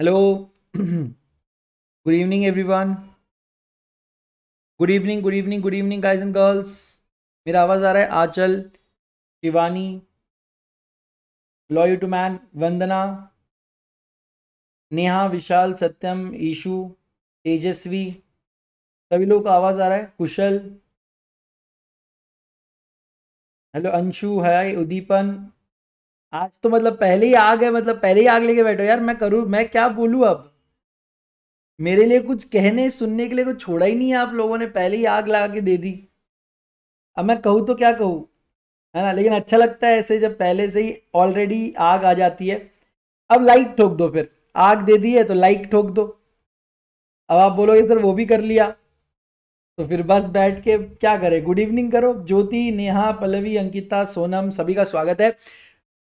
Hello good evening everyone good evening good evening good evening guys and girls मेरा आवाज़ आ रहा है आंचल शिवानी लॉयू टू मैन वंदना नेहा विशाल सत्यम ईशु तेजस्वी सभी लोग का आवाज़ आ रहा है कुशल हेलो अंशु हाय उदीपन आज तो मतलब पहले ही आग है मतलब पहले ही आग लेके बैठो यार मैं करूँ मैं क्या बोलूँ अब मेरे लिए कुछ कहने सुनने के लिए कुछ छोड़ा ही नहीं है आप लोगों ने पहले ही आग लगा के दे दी अब मैं कहूँ तो क्या कहूँ है ना लेकिन अच्छा लगता है ऐसे जब पहले से ही ऑलरेडी आग आ जाती है अब लाइक ठोक दो फिर आग दे दी है तो लाइक ठोक दो अब आप बोलोगे सर वो भी कर लिया तो फिर बस बैठ के क्या करे गुड इवनिंग करो ज्योति नेहा पल्लवी अंकिता सोनम सभी का स्वागत है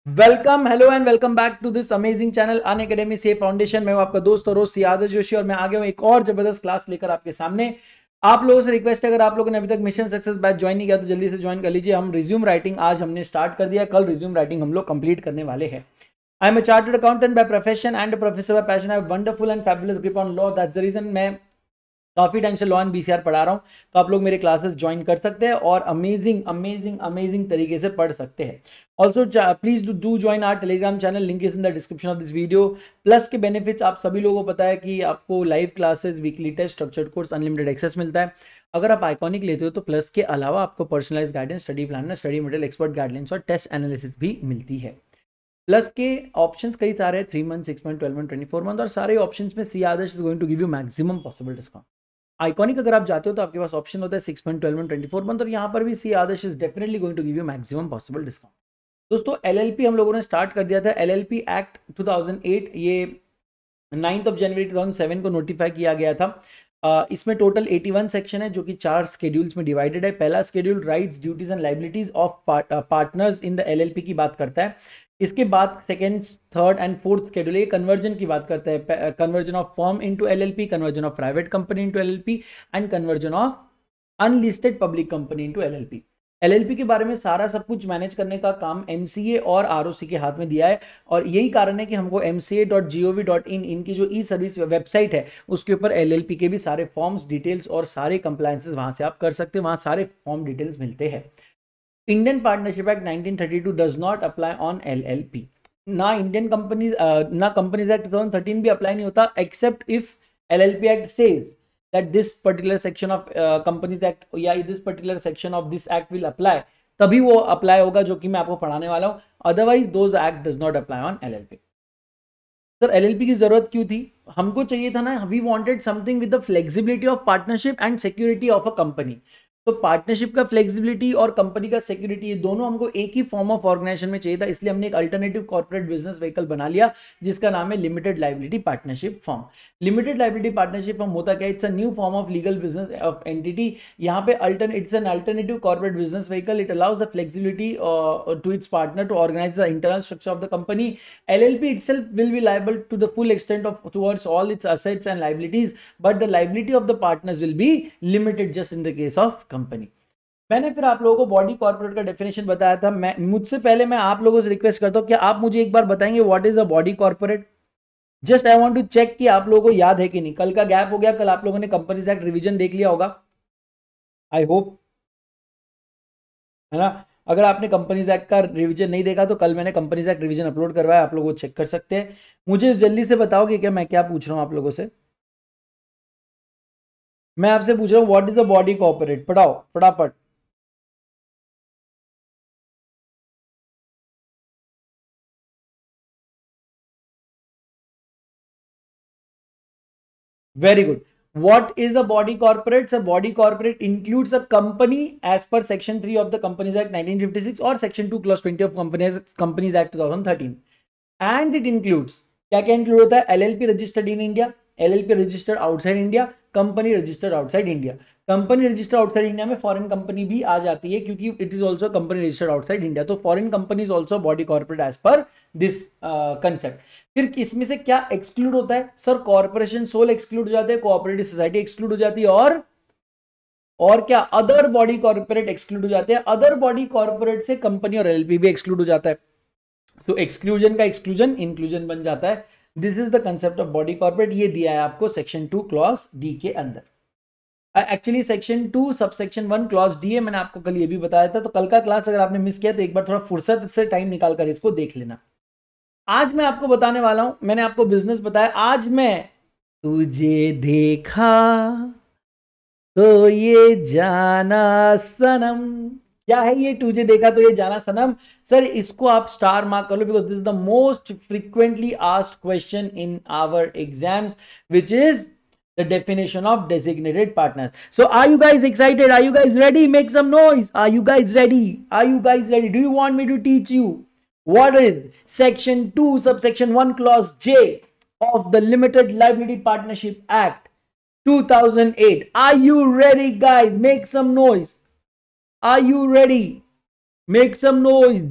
welcome hello and welcome back to this amazing channel Unacademy से फाउंडेशन मैं हूं आपका दोस्त और रोज यादव जोशी और मैं आगे हूं एक और जबरदस्त क्लास लेकर आपके सामने आप लोगों से रिक्वेस्ट है अगर आप लोगों ने अभी तक मिशन सक्सेस बैच ज्वाइन नहीं किया तो जल्दी से ज्वाइन कर लीजिए हम रिज्यूम राइटिंग आज हमने स्टार्ट कर दिया कल रिज्यूम राइटिंग हम लोग कंप्लीट करने वाले हैं I am a chartered accountant by profession and professor by passion I wonderful and fabulous grip on law that's the reason मैं काफ़ी टाइम से लॉ एंड बीसीआर पढ़ा रहा हूँ तो आप लोग मेरे क्लासेस ज्वाइन कर सकते हैं और अमेजिंग अमेजिंग अमेजिंग तरीके से पढ़ सकते हैं also please do join our telegram channel link is in the description of this video plus के बेनिफिट्स आप सभी लोगों को पता है कि आपको live classes weekly test structured course unlimited access मिलता है अगर आप आइकॉनिक लेते हो तो प्लस के अलावा आपको personalise guidance study plan study material expert guidelines और टेस्ट एनालिसिस भी मिलती है प्लस के ऑप्शन कई सारे हैं three month six month twelve month twenty four month और सारे ऑप्शन में C Adarsh is going to give you maximum possible discount iconic अगर आप जाते हो तो आपके पास ऑप्शन होता है six month twelve month twenty four month और यहाँ पर भी C Adarsh is definitely going to give you maximum possible discount दोस्तों एलएलपी हम लोगों ने स्टार्ट कर दिया था एलएलपी एक्ट 2008 ये नाइन्थ ऑफ जनवरी 2007 को नोटिफाई किया गया था इसमें टोटल 81 सेक्शन है जो कि चार स्केड्यूल्स में डिवाइडेड है पहला schedule rights duties and liabilities of partners in the LLP की बात करता है इसके बाद second third and fourth schedule ये कन्वर्जन की बात करता है conversion of firm into LLP conversion of private company into L and conversion of unlisted public company into L LLP के बारे में सारा सब कुछ मैनेज करने का काम एमसीए और आर के हाथ में दिया है और यही कारण है कि हमको mca.gov.in इनकी जो ई सर्विस वेबसाइट है उसके ऊपर एलएलपी के भी सारे फॉर्म्स डिटेल्स और सारे कंप्लायंसेस वहां से आप कर सकते हैं वहां सारे फॉर्म डिटेल्स मिलते हैं Indian partnership act nineteen thirty two does not apply on L L P ना इंडियन कंपनीज ना companies act two thousand thirteen भी अप्लाई नहीं होता except if L L P act says that this particular section of companies act या this particular section of this act will apply तभी वो apply होगा जो कि मैं आपको पढ़ाने वाला हूँ otherwise those act does not apply on L sir L की जरूरत क्यों थी हमको चाहिए था ना we wanted something with the flexibility of partnership and security of a company तो पार्टनरशिप का फ्लेक्सिबिलिटी और कंपनी का सिक्योरिटी ये दोनों हमको एक ही फॉर्म ऑफ ऑर्गेनाइजेशन में चाहिए था इसलिए हमने एक अल्टरनेटिव कॉर्पोरेट बिजनेस व्हीकल बना लिया जिसका नाम है limited liability partnership form limited liability partnership form होता क्या it's a new form of legal business of entity यहाँ पे it's an alternative corporate business vehicle it allows the flexibility to its partner to organise the internal structure of the company L L P itself will be liable to the full extent of towards all its assets and liabilities but the liability of the partners will be limited just in the case of company मैंने फिर आप लोगों को body corporate का definition बताया था मैं मुझसे पहले मैं आप लोगों से रिक्वेस्ट करता हूँ कि आप मुझे एक बार बताएंगे what is a body corporate just I want to check कि आप लोगों को याद है कि नहीं कल का गैप हो गया कल आप लोगों ने कंपनीज एक्ट रिविजन देख लिया होगा आई होप है ना अगर आपने कंपनीज एक्ट का रिविजन नहीं देखा तो कल मैंने कंपनीज एक्ट रिविजन अपलोड करवाया आप लोग वो चेक कर सकते हैं मुझे जल्दी से बताओ कि क्या मैं क्या पूछ रहा हूँ आप लोगों से मैं आपसे पूछ रहा हूं what is the body corporate पढ़ाओ फटाफट very good what is the body corporate sir body corporate includes a company as पर section three of the companies act nineteen fifty six और section two plus twenty of companies act 2013 and it includes क्या क्या include होता है L LLP registered in India LLP registered outside India company registered outside India company registered outside India में foreign company भी आ जाती है क्योंकि it is also company registered outside India तो foreign company is also body corporate as per this concept फिर इसमें से क्या एक्सक्लूड होता है सर कॉर्पोरेशन सोल एक्सक्लूड हो जाते हैं कोऑपरेटिव सोसाइटी एक्सक्लूड हो जाती है और और क्या अदर बॉडी कॉर्पोरेट एक्सक्लूड हो जाते हैं अदर बॉडी कॉर्पोरेट से कंपनी और एलपी भी एक्सक्लूड हो जाता है तो एक्सक्लूजन का एक्सक्लूजन इंक्लूजन बन जाता है this is the concept of body corporate ये दिया है आपको सेक्शन टू क्लॉज डी के अंदर actually section two sub section one clause D है मैंने आपको कल ये भी बताया था तो कल का क्लास अगर आपने मिस किया तो एक बार थोड़ा फुर्सत से टाइम निकाल कर इसको देख लेना आज मैं आपको बताने वाला हूं मैंने आपको बिजनेस बताया आज मैं तुझे देखा तो ये जाना सनम क्या है ये टूजे देखा तो ये जाना सनम सर इसको आप स्टार मार्क कर लो because this is the most frequently asked question in our exams which is the definition of designated partners so are you guys excited are you guys ready make some noise are you guys ready are you guys ready do you want me to teach you what is section 2 subsection 1 clause j of the limited liability partnership act 2008 are you ready guys make some noise are you ready make some noise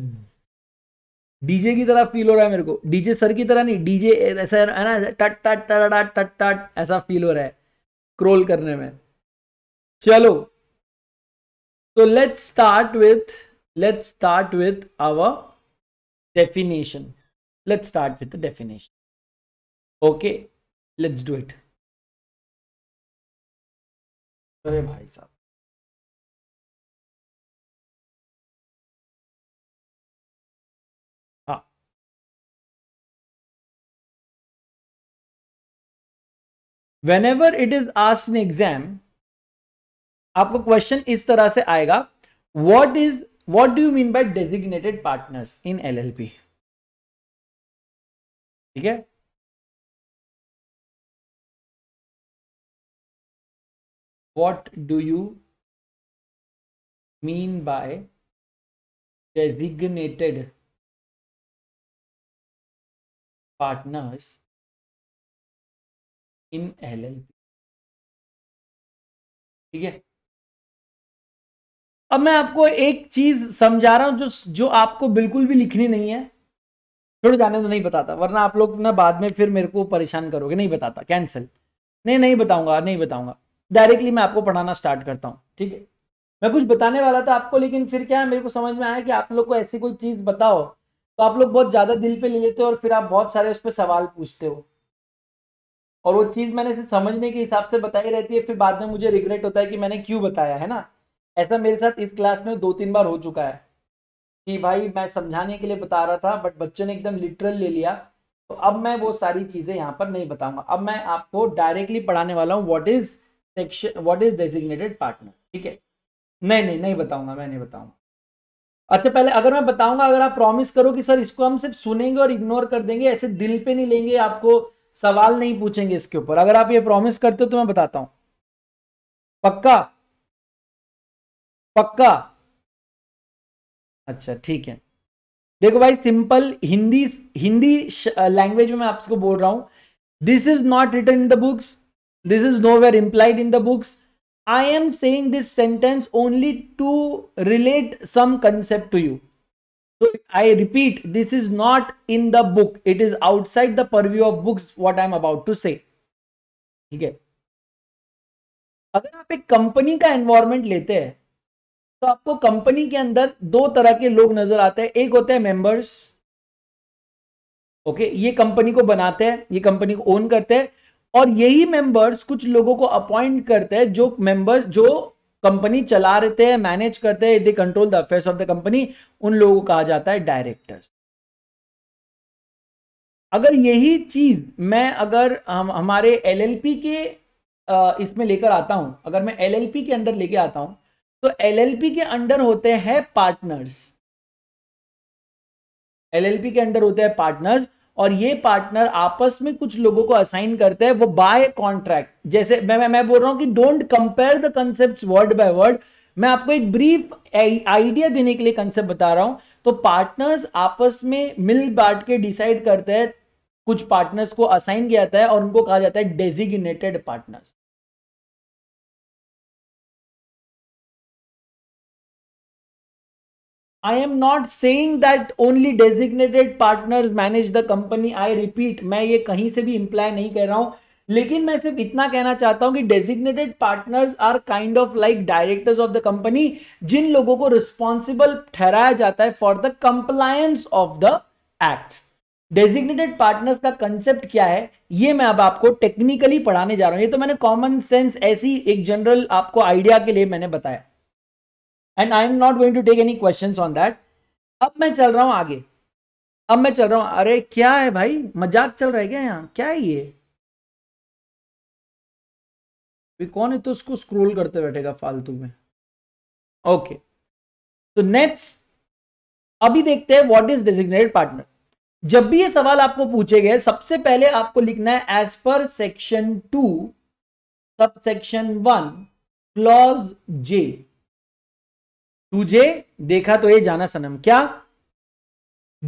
DJ की तरह feel हो रहा है मेरे को DJ sir की तरह नहीं डीजे ऐसा है ना टट टट टट टट टट ऐसा फील हो रहा है क्रोल करने में चलो तो let's start with let's start with our definition let's start with definition okay let's do it अरे भाई साहब whenever it is asked in exam आपको क्वेश्चन इस तरह से आएगा what is what do you mean by designated partners in L L P ठीक है what do you mean by designated partners in L L P ठीक है अब मैं आपको एक चीज समझा रहा हूं जो जो आपको बिल्कुल भी लिखनी नहीं है छोड़ जाने तो नहीं बताता वरना आप लोग ना बाद में फिर मेरे को परेशान करोगे नहीं बताता कैंसिल नहीं नहीं बताऊंगा नहीं बताऊंगा डायरेक्टली मैं आपको पढ़ाना स्टार्ट करता हूँ ठीक है मैं कुछ बताने वाला था आपको लेकिन फिर क्या है मेरे को समझ में आया कि आप लोग को ऐसी कोई चीज बताओ तो आप लोग बहुत ज्यादा दिल पे ले लेते हो और फिर आप बहुत सारे उस पर सवाल पूछते हो और वो चीज़ मैंने इसे समझने के हिसाब से बताई रहती है फिर बाद में मुझे रिग्रेट होता है कि मैंने क्यों बताया है ना ऐसा मेरे साथ इस क्लास में दो तीन बार हो चुका है कि भाई मैं समझाने के लिए बता रहा था बट बच्चे ने एकदम लिटरल ले लिया तो अब मैं वो सारी चीज़ें यहाँ पर नहीं बताऊंगा अब मैं आपको डायरेक्टली पढ़ाने वाला हूँ what is section what is designated partner ठीक है नहीं नहीं नहीं बताऊंगा मैं नहीं बताऊंगा अच्छा पहले अगर मैं बताऊंगा अगर आप प्रॉमिस करो कि सर इसको हम सिर्फ सुनेंगे और इग्नोर कर देंगे ऐसे दिल पे नहीं लेंगे आपको सवाल नहीं पूछेंगे इसके ऊपर अगर आप ये प्रॉमिस करते हो तो मैं बताता हूं पक्का पक्का अच्छा ठीक है देखो भाई सिंपल हिंदी हिंदी लैंग्वेज में मैं आपको बोल रहा हूं this is not written in the books this is nowhere implied in the books I am saying this sentence only to relate some concept to you So I repeat, this is not in the book. It is outside the purview of books what I'm about to say. ठीक है अगर आप एक company का environment लेते हैं तो आपको कंपनी के अंदर दो तरह के लोग नजर आते हैं एक होते हैं मेंबर्स ओके ये कंपनी को बनाते हैं ये कंपनी को ओन करते हैं और यही मेंबर्स कुछ लोगों को अपॉइंट करते हैं जो मेंबर्स जो कंपनी चला रहे हैं मैनेज करते हैं they control the affairs of the company उन लोगों को कहा जाता है डायरेक्टर्स अगर यही चीज मैं अगर हम हमारे एलएलपी के इसमें लेकर आता हूं अगर मैं एलएलपी के अंडर लेके आता हूं तो एलएलपी के अंडर होते हैं पार्टनर्स एलएलपी के अंडर होते हैं पार्टनर्स और ये पार्टनर आपस में कुछ लोगों को असाइन करते हैं वो बाय कॉन्ट्रैक्ट जैसे मैं मैं, मैं बोल रहा हूं कि don't compare the concept word by word मैं आपको एक ब्रीफ आइडिया देने के लिए कंसेप्ट बता रहा हूं तो पार्टनर्स आपस में मिल बांट के डिसाइड करते हैं कुछ पार्टनर्स को असाइन किया जाता है और उनको कहा जाता है designated partners I am not say that only designated partners manage the company. I मैं ये कहीं से भी इंप्लाय नहीं कह रहा हूं लेकिन मैं सिर्फ इतना कहना चाहता हूं कि designated partners are kind of like directors of the company जिन लोगों को रिस्पॉन्सिबल ठहराया जाता है for the compliance of the act designated partners का कंसेप्ट क्या है ये मैं अब आपको टेक्निकली पढ़ाने जा रहा हूं ये तो मैंने कॉमन सेंस ऐसी एक जनरल आपको आइडिया के लिए मैंने बताया and I am not going to take any question on that अब मैं चल रहा हूँ आगे अब मैं चल रहा हूँ अरे क्या है भाई मजाक चल रहा है क्या यहाँ क्या है ये कौन है तो उसको स्क्रोल करते बैठेगा फालतू में ओके तो नेक्स्ट अभी देखते हैं व्हाट इज डेजिग्नेटेड पार्टनर जब भी ये सवाल आपको पूछे गए सबसे पहले आपको लिखना है एज पर section two sub section one clause J तुझे देखा तो ये जाना सनम क्या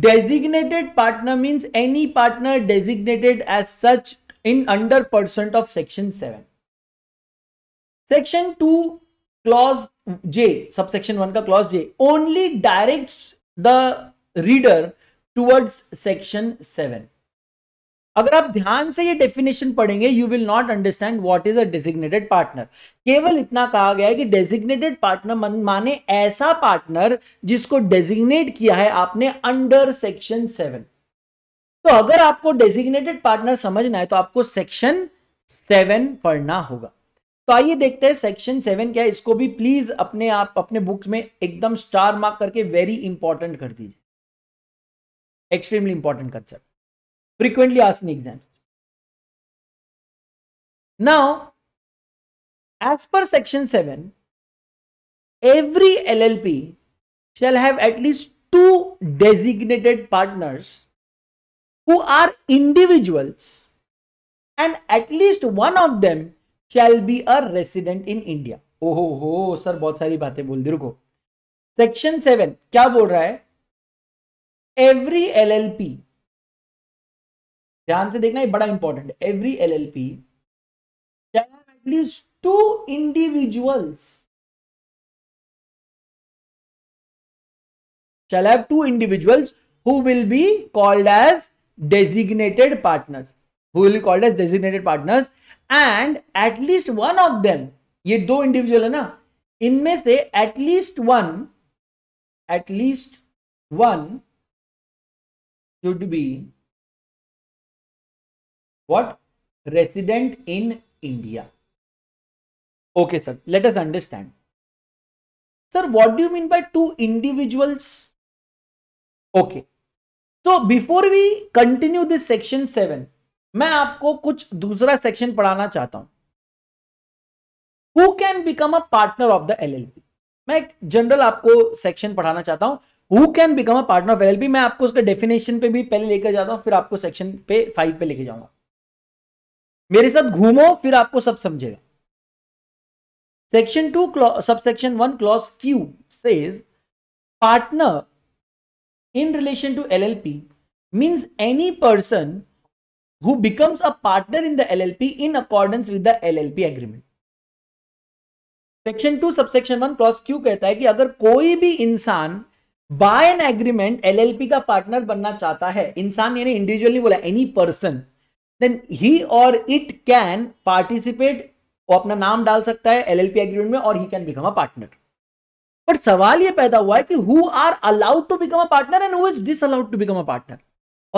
designated partner means any partner designated as such in under percent of section seven section two clause J sub section one का clause J only direct the reader towards section seven अगर आप ध्यान से ये डेफिनेशन पढ़ेंगे you will not understand what is a designated partner केवल इतना कहा गया है कि डेजिग्नेटेड पार्टनर माने ऐसा पार्टनर जिसको डेजिग्नेट किया है आपने अंडर सेक्शन सेवन तो अगर आपको डेजिग्नेटेड पार्टनर समझना है तो आपको सेक्शन सेवन पढ़ना होगा तो आइए देखते हैं सेक्शन सेवन क्या है इसको भी प्लीज अपने आप अपने बुक्स में एकदम स्टार मार्क करके वेरी इंपॉर्टेंट कर दीजिए extremely important concept frequently asked in exams. Now, as per section 7, every LLP shall have at least two designated partners who are individuals and at least one of them shall be a resident in India. Oh, oh, हो sir, बहुत सारी बातें बोल दी रुको Section 7, क्या बोल रहा है एवरी एलएलपी ध्यान से देखना ये बड़ा इंपॉर्टेंट है every L L P at least two individuals shall have two individuals who will be called as designated partners who will be called as designated partners and at least one of them ये दो individual है ना इनमें से at least one at least one should be what resident in india okay sir let us understand sir what do you mean by two individuals okay so before we continue this section 7 मैं आपको कुछ दूसरा section पढ़ाना चाहता हूं who can become a partner of the P मैं एक general आपको सेक्शन पढ़ाना चाहता हूं who can become a partner of LLP मैं आपको उसके डेफिनेशन पे भी पहले लेकर जाता हूं फिर आपको सेक्शन पे फाइव पे लेके जाऊंगा मेरे साथ घूमो फिर आपको सब समझेगा section two subsection one clause Q partner in relation to L L P means any person who becomes a partner in the L L P in accordance with the L L P agreement section two subsection one clause Q कहता है कि अगर कोई भी इंसान by an agreement L L P का पार्टनर बनना चाहता है इंसान यानी इंडिविजुअली बोला एनी पर्सन देन ही और इट कैन पार्टिसिपेट वो अपना नाम डाल सकता है एलएलपी एग्रीमेंट में और he can become a partner but सवाल ये पैदा हुआ है कि who are allowed to become a partner and who is allowed to become a partner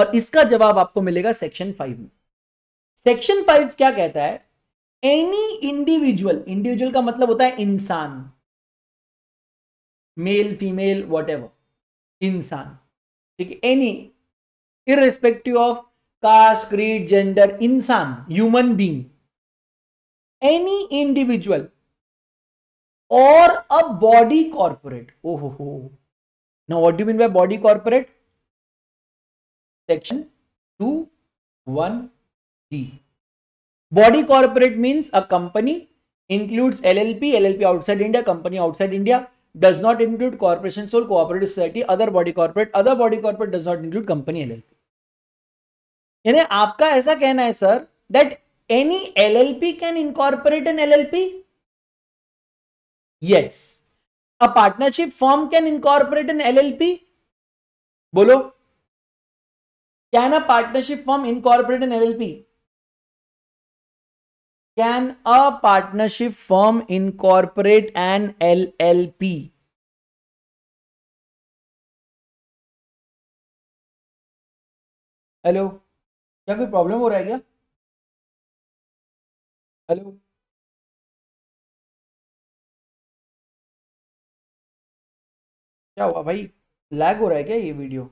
और इसका जवाब आपको मिलेगा सेक्शन फाइव में सेक्शन फाइव क्या कहता है एनी इंडिविजुअल इंडिविजुअल का मतलब होता है इंसान मेल फीमेल वॉट इंसान ठीक है any irrespective of caste creed gender इंसान ह्यूमन बींग एनी इंडिविजुअल और अ बॉडी कॉर्पोरेट ओहो हो no what do mean by body corporate section two one D body corporate means a company includes L L P L L P outside India company outside India does not include corporation sole cooperative society other body corporate other body corporate does not include company L L P यानी आपका ऐसा कहना है sir that any L L P can incorporate an L L P yes a partnership firm can incorporate an L L P बोलो can a partnership firm incorporate an LLP can a partnership firm incorporate an L L P hello क्या कोई problem हो रहा है क्या hello क्या हुआ भाई लैग हो रहा है क्या ये वीडियो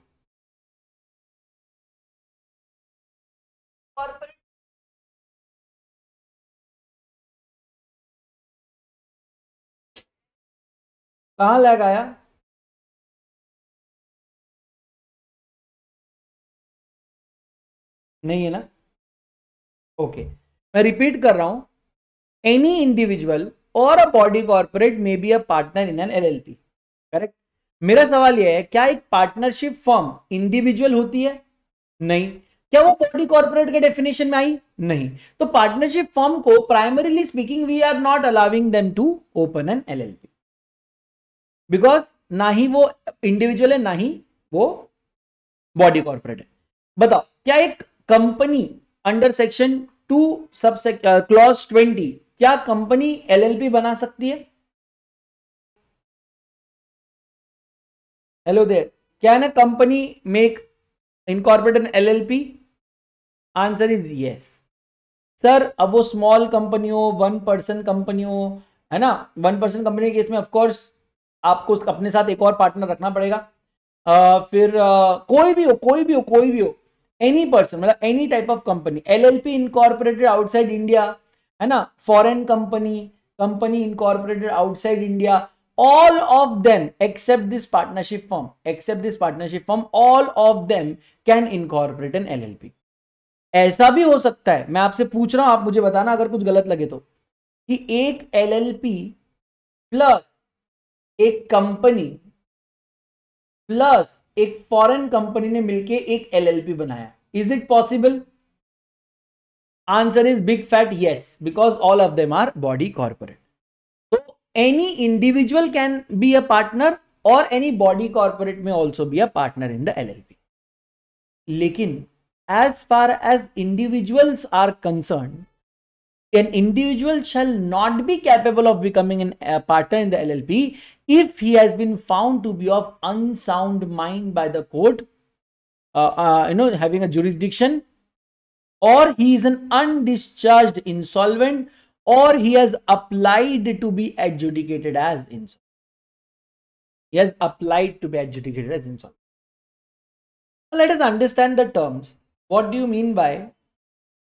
कहाँ लैग आया नहीं है ना ओके okay. मैं रिपीट कर रहा हूं एनी इंडिविजुअल और a body corporate may be a partner in an LLP correct मेरा सवाल यह है क्या एक पार्टनरशिप फॉर्म इंडिविजुअल होती है नहीं क्या वो बॉडी कॉर्पोरेट के डेफिनेशन में आई नहीं तो पार्टनरशिप फॉर्म को primarily speaking we are not allowing them to open an LLP because ना ही वो इंडिविजुअल है ना ही वो बॉडी कॉर्पोरेट है बताओ क्या एक company under section two sub clause twenty क्या कंपनी एलएलपी बना सकती है hello there can a company make L L P answer is yes sir अब वो स्मॉल कंपनी हो वन पर्सन कंपनी हो है ना वन पर्सन कंपनी के केस में ऑफकोर्स आपको अपने साथ एक और पार्टनर रखना पड़ेगा आ, फिर आ, कोई भी हो कोई भी हो कोई भी हो एनी पर्सन मतलब any type of company L L P incorporated outside India है ना foreign company company incorporated outside India all of them except this partnership firm except this partnership firm all of them can incorporate an L L P ऐसा भी हो सकता है मैं आपसे पूछ रहा हूं आप मुझे बताना अगर कुछ गलत लगे तो कि एक एल एल पी प्लस एक कंपनी प्लस एक फॉरेन कंपनी ने मिलकर एक एलएलपी बनाया is it possible answer is big fat yes because all of them are body corporate तो any individual can be a partner और any body corporate may also be a partner in the L लेकिन far as as are concern an an individual shall not be capable of becoming an, a partner in the llp if he has been found to be of unsound mind by the court, uh, uh, you know, having a jurisdiction, or he is an undischarged insolvent, or he has applied to be adjudicated as insolvent. He has applied to be adjudicated as insolvent. let us understand the terms. What do you mean by?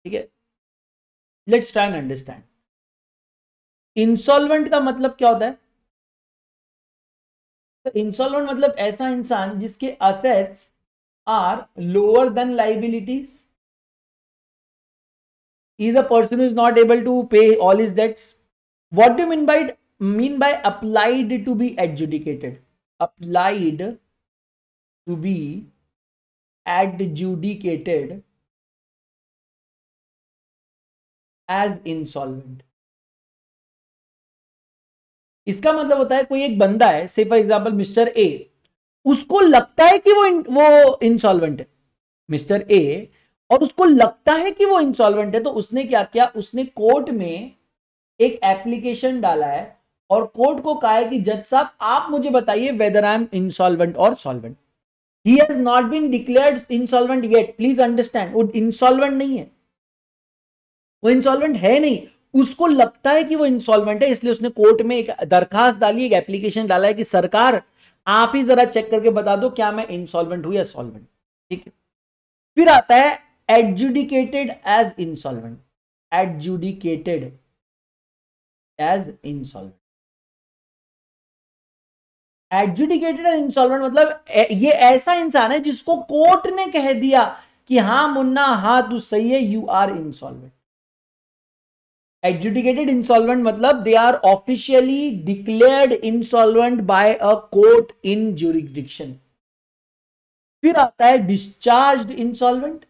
Okay? Let's try and understand. Insolvent का मतलब क्या होता है तो instalment मतलब ऐसा इंसान जिसके assets are lower than liabilities is a person is not able to pay all his debts what do mean by mean by applied to be adjudicated applied to be adjudicated as installment इसका मतलब होता है कोई एक बंदा है से for example mister A उसको लगता है कि वो इन, वो इंसॉल्वेंट है मिस्टर ए और उसको लगता है कि वो इंसॉल्वेंट है तो उसने क्या किया उसने कोर्ट में एक एप्लीकेशन डाला है और कोर्ट को कहा है कि जज साहब आप मुझे बताइए वेदर आई एम इंसॉल्वेंट और solvent he has not been declared insolvent yet please understand वो इंसॉल्वेंट नहीं है वो इंसॉल्वेंट है नहीं उसको लगता है कि वो इंस्टॉलमेंट है इसलिए उसने कोर्ट में एक दरखास्त डाली एक एप्लीकेशन डाला है कि सरकार आप ही जरा चेक करके बता दो क्या मैं इंसॉल्वेंट हूं या सॉल्वेंट ठीक है फिर आता है adjudicated as insolvent adjudicated as insolvent adjudicated insolvent मतलब ये ऐसा इंसान है जिसको कोर्ट ने कह दिया कि हां मुन्ना हाँ तू सही है you are insolvent adjudicated insolvent मतलब they are officially declared insolvent by a court in jurisdiction फिर आता है डिस्चार्ज इंसॉल्वेंट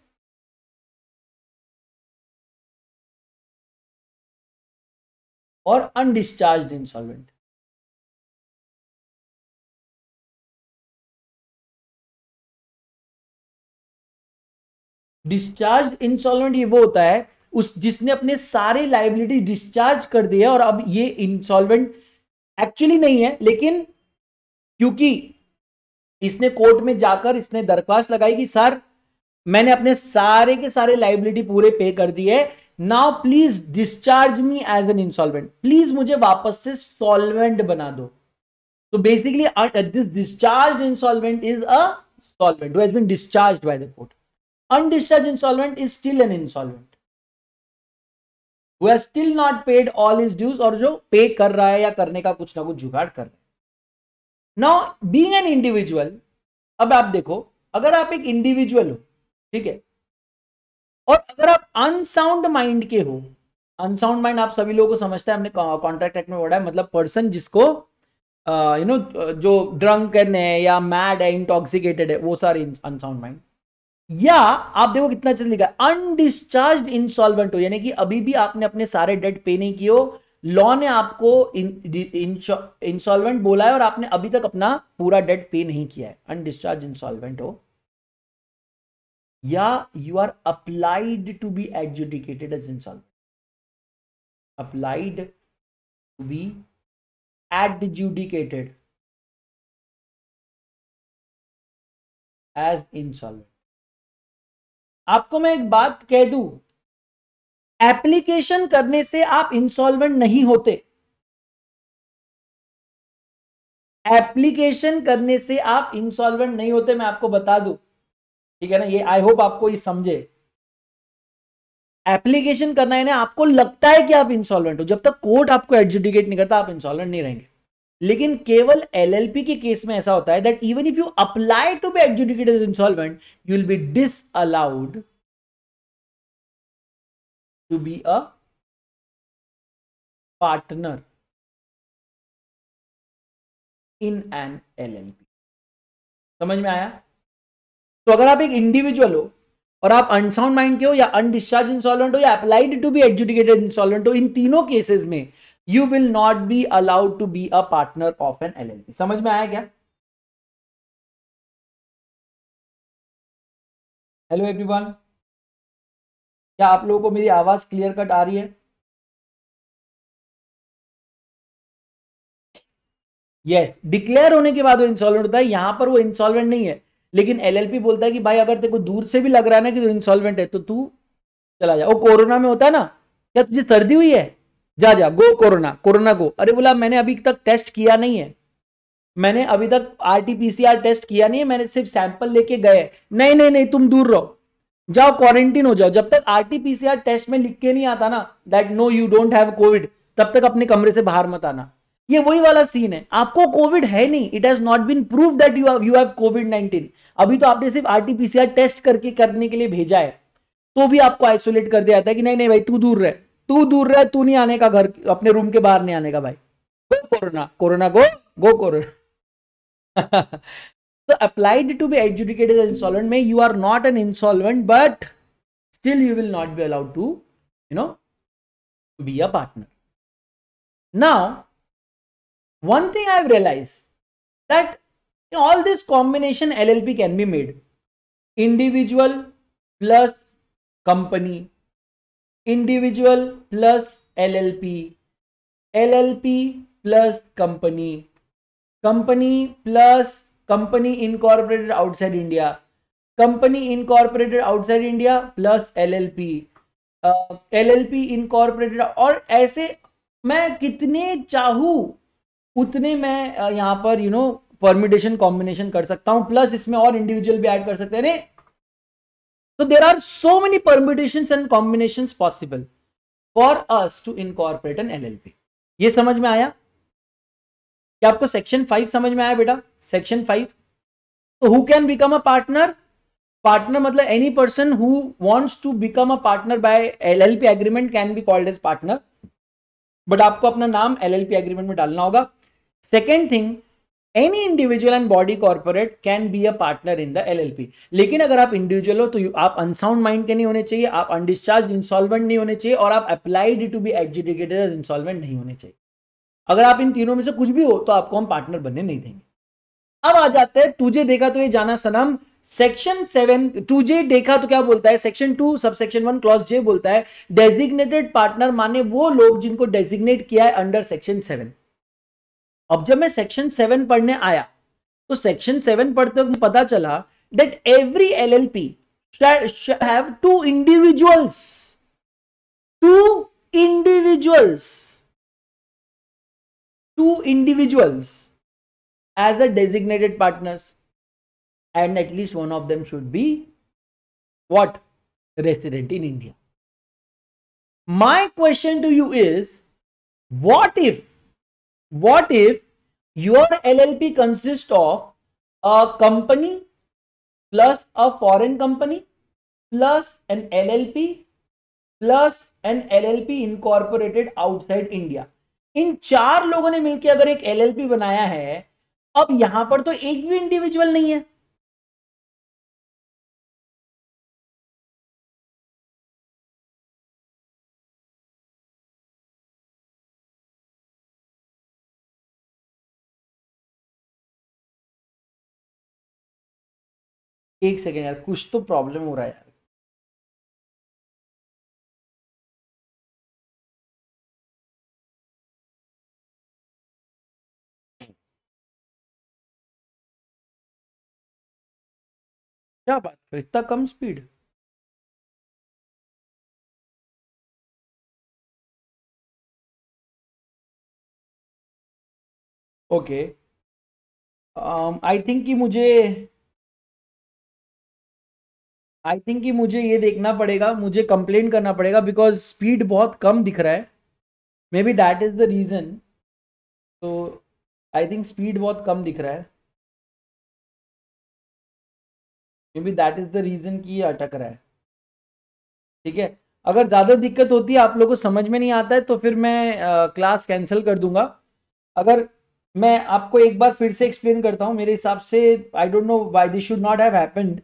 और अनडिस्चार्ज इंसॉल्वेंट डिस्चार्ज इंसॉल्वेंट ये वो होता है उस जिसने अपने सारे लाइबिलिटी डिस्चार्ज कर है और अब ये इंसॉल्वेंट एक्चुअली नहीं है लेकिन क्योंकि इसने कोर्ट में जाकर इसने दरख्वास्त लगाई कि सर मैंने अपने सारे के सारे लाइबिलिटी पूरे पे कर दिए now please discharge me as an insolvent please मुझे वापस से सॉल्वेंट बना दो तो basically this discharge insolvent is a solvent has been discharge by the court undischarge insolvent is still an insolvent still not paid all his dues और जो पे कर रहा है या करने का कुछ ना कुछ जुगाड़ कर रहा है नाउ बींग एन इंडिविजुअल अब आप देखो अगर आप एक इंडिविजुअल हो ठीक है और अगर आप अनसाउंड माइंड के हो अनसाउंड माइंड आप सभी लोगों को समझते हैं हमने कॉन्ट्रैक्ट एक्ट में पढ़ा है मतलब पर्सन जिसको you uh, know you know, जो ड्रंक है या मैड है इंटॉक्सिकेटेड है वो सारे अनसाउंड माइंड या आप देखो कितना चीज अच्छा लिखा है अनडिस्चार्ज इंसॉल्वेंट हो यानी कि अभी भी आपने अपने सारे डेट पे नहीं किए लॉ ने आपको इंसॉल्वेंट बोला है और आपने अभी तक अपना पूरा डेट पे नहीं किया है अनडिस्चार्ज इंसॉल्वेंट हो या you are applied to be adjudicated as insolvent applied to be adjudicated as insolvent आपको मैं एक बात कह दू एप्लीकेशन करने से आप इंसॉल्वेंट नहीं होते एप्लीकेशन करने से आप इंसॉल्वेंट नहीं होते मैं आपको बता दू ठीक है ना ये आई होप आपको ये समझे एप्लीकेशन करना है ना आपको लगता है कि आप इंसॉल्वेंट हो जब तक कोर्ट आपको एडजुडिकेट नहीं करता आप इंसॉल्वेंट नहीं रहेंगे लेकिन केवल एलएलपी के केस में ऐसा होता है that even if you apply to be adjudicated insolvent you will be disallowed to be a partner in an LLP समझ में आया तो अगर आप एक इंडिविजुअल हो और आप अनसाउंड माइंड के हो या अनडिस्चार्ज इंसॉल्वेंट हो या applied to be adjudicated insolvent हो इन तीनों केसेस में you will not be allowed to be a partner of an L समझ में आया क्या हेलो एवरीवन क्या आप लोगों को मेरी आवाज क्लियर कट आ रही है यस डिक्लेयर होने के बाद वो इंसॉल्वेंट होता है यहां पर वो इंसॉल्वेंट नहीं है लेकिन एलएलपी बोलता है कि भाई अगर तेरे को दूर से भी लग रहा है ना कि तू इंसॉल्वेंट है तो तू चला जा वो कोरोना में होता है ना क्या तुझे सर्दी हुई है जा जा गो कोरोना कोरोना गो अरे बोला मैंने अभी तक टेस्ट किया नहीं है मैंने अभी तक आरटीपीसीआर टेस्ट किया नहीं है मैंने सिर्फ सैंपल लेके गए नहीं नहीं नहीं तुम दूर रहो जाओ क्वारंटीन हो जाओ जब तक आरटीपीसीआर टेस्ट में लिख के नहीं आता ना that no you don't have covid तब तक अपने कमरे से बाहर मत आना ये वही वाला सीन है आपको कोविड है नहीं it has not been prove that you you have covid nineteen अभी तो आपने सिर्फ आरटीपीसीआर टेस्ट करके करने के लिए भेजा है तो भी आपको आइसोलेट कर दिया जाता है कि नहीं नहीं भाई तू दूर रहे तू दूर रह तू नहीं आने का घर अपने रूम के बाहर नहीं आने का भाई go corona corona go go corona तो applied to be adjudicated insolvent में you are not an insolvent but still you will not be allowed to you know be a partner now one one thing I've realized all this combination L L P can be made individual plus company individual plus LLP LLP plus company company plus company incorporated outside India company incorporated outside India plus LLP LLP incorporated और ऐसे मैं कितने चाहू उतने मैं uh, यहाँ पर you know permutation combination कर सकता हूं प्लस इसमें और इंडिविजुअल भी ऐड कर सकते हैं So there are so many permutations and combinations possible for us to incorporate an LLP. ये समझ में आया क्या आपको सेक्शन फाइव समझ में आया बेटा सेक्शन फाइव तो who can become a partner partner मतलब any person who wants to become a partner by LLP agreement can be called as partner but आपको अपना नाम एलएलपी एग्रीमेंट में डालना होगा second thing any individual and body corporate can be a partner in the L L P लेकिन अगर आप individual हो तो आप अनसाउंड माइंड के नहीं होने चाहिए आप अनडिस्चार्ज इंसॉल्वेंट नहीं होने चाहिए और आप applied to be adjudicated as insolvent नहीं होने चाहिए अगर आप इन तीनों में से कुछ भी हो तो आपको हम पार्टनर बनने नहीं देंगे अब आ जाते हैं तुझे देखा तो ये जाना सनम सेक्शन सेवन टू जे देखा तो क्या बोलता है section two sub section one clause J बोलता है डेजिग्नेटेड पार्टनर माने वो लोग जिनको डेजिग्नेट किया है अंडर सेक्शन सेवन अब जब मैं सेक्शन सेवन पढ़ने आया तो सेक्शन सेवन पढ़ते हुए पता चला that every L L P have two individuals two individuals two individuals as a designated partners and at least one of them should be what resident in India my question to you is what if what if your L L P consist of a company plus a foreign company plus an L L P plus an L L P incorporated outside India इन चार लोगों ने मिलकर अगर एक L L P बनाया है अब यहां पर तो एक भी इंडिविजुअल नहीं है एक सेकेंड यार कुछ तो प्रॉब्लम हो रहा है यार क्या बात कर इतना कम स्पीड ओके आई थिंक कि मुझे आई थिंक कि मुझे ये देखना पड़ेगा मुझे कंप्लेन करना पड़ेगा बिकॉज स्पीड बहुत कम दिख रहा है maybe that is the reason तो आई थिंक स्पीड बहुत कम दिख रहा है maybe that is the reason कि ये अटक रहा है ठीक है अगर ज़्यादा दिक्कत होती है आप लोगों को समझ में नहीं आता है तो फिर मैं क्लास क्लास कैंसिल कर दूंगा अगर मैं आपको एक बार फिर से एक्सप्लेन करता हूँ मेरे हिसाब से I don't know why this should not have happened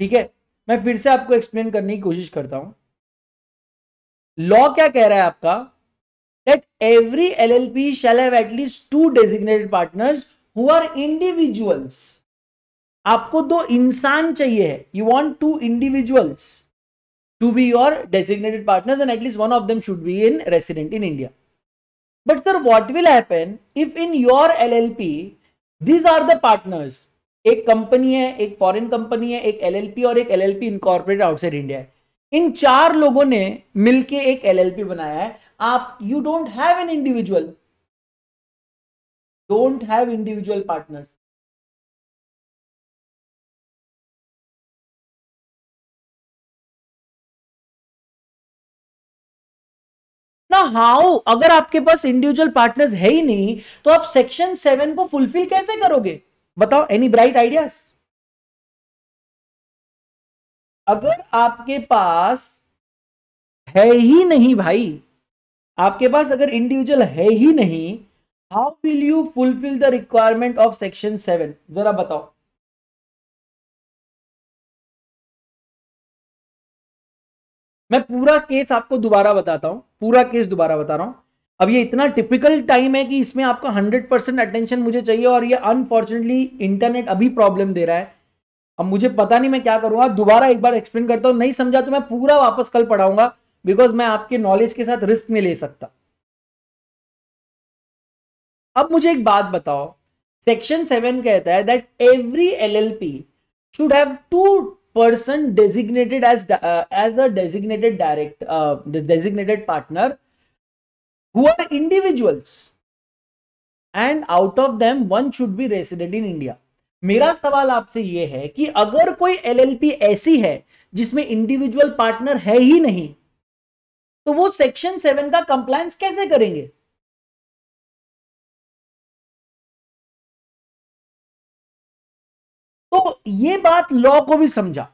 ठीक है मैं फिर से आपको एक्सप्लेन करने की कोशिश करता हूं लॉ क्या कह रहा है आपका that every LLP shall have at least two designated partners who are individuals आपको दो इंसान चाहिए है you want two individuals to be your designated partners and at least one of them should be in resident in India but sir what will happen if in your L L P these are the partners एक कंपनी है एक foreign company है एक LLP और एक LLP incorporate outside India है इन चार लोगों ने मिलके एक एलएलपी बनाया है आप you don't have an individual don't have individual partners ना हाउ अगर आपके पास इंडिविजुअल पार्टनर्स है ही नहीं तो आप सेक्शन सेवन को फुलफिल कैसे करोगे बताओ एनी ब्राइट आइडियाज अगर आपके पास है ही नहीं भाई आपके पास अगर इंडिविजुअल है ही नहीं how will you fulfil the requirement of section seven जरा बताओ मैं पूरा केस आपको दोबारा बताता हूं पूरा केस दोबारा बता रहा हूं अब ये इतना टिपिकल टाइम है कि इसमें आपका हंड्रेड परसेंट अटेंशन मुझे चाहिए और ये अनफॉर्चुनेटली इंटरनेट अभी प्रॉब्लम दे रहा है अब मुझे पता नहीं मैं क्या करूंगा दोबारा एक बार एक्सप्लेन करता हूं नहीं समझा तो मैं पूरा वापस कल पढ़ाऊंगा बिकॉज मैं आपके नॉलेज के साथ रिस्क नहीं ले सकता अब मुझे एक बात बताओ सेक्शन सेवन कहता है that every L L P should have two person designated as as a designated direct designated partner who are individuals and out of them one should be resident in India. मेरा सवाल आपसे ये है कि अगर कोई पी ऐसी है जिसमें इंडिविजुअल पार्टनर है ही नहीं तो वो सेक्शन सेवन का कंप्लायंस कैसे करेंगे तो ये बात लॉ को भी समझा